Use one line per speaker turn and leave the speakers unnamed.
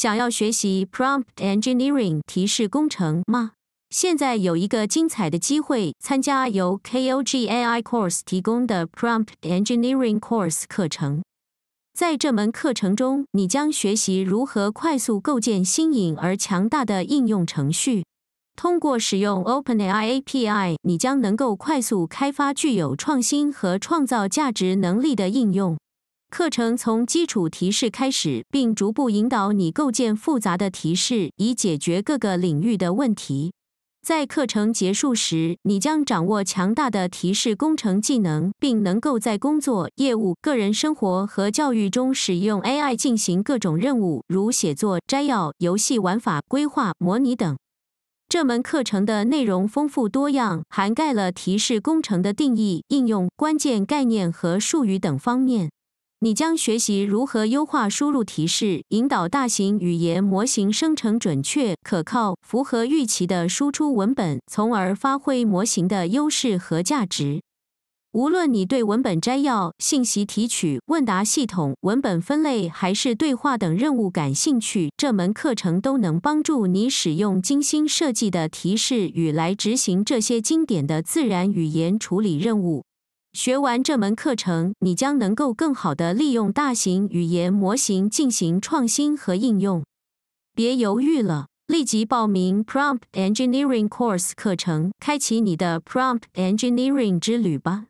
想要学习 Prompt Engineering 提示工程吗？现在有一个精彩的机会，参加由 Kog AI Course 提供的 Prompt Engineering Course 课程。在这门课程中，你将学习如何快速构建新颖而强大的应用程序。通过使用 OpenAI API，你将能够快速开发具有创新和创造价值能力的应用。课程从基础提示开始，并逐步引导你构建复杂的提示，以解决各个领域的问题。在课程结束时，你将掌握强大的提示工程技能，并能够在工作、业务、个人生活和教育中使用 AI 进行各种任务，如写作、摘要、游戏玩法规划、模拟等。这门课程的内容丰富多样，涵盖了提示工程的定义、应用、关键概念和术语等方面。你将学习如何优化输入提示，引导大型语言模型生成准确、可靠、符合预期的输出文本，从而发挥模型的优势和价值。无论你对文本摘要、信息提取、问答系统、文本分类还是对话等任务感兴趣，这门课程都能帮助你使用精心设计的提示语来执行这些经典的自然语言处理任务。学完这门课程，你将能够更好地利用大型语言模型进行创新和应用。别犹豫了，立即报名 Prompt Engineering Course 课程，开启你的 Prompt Engineering 之旅吧！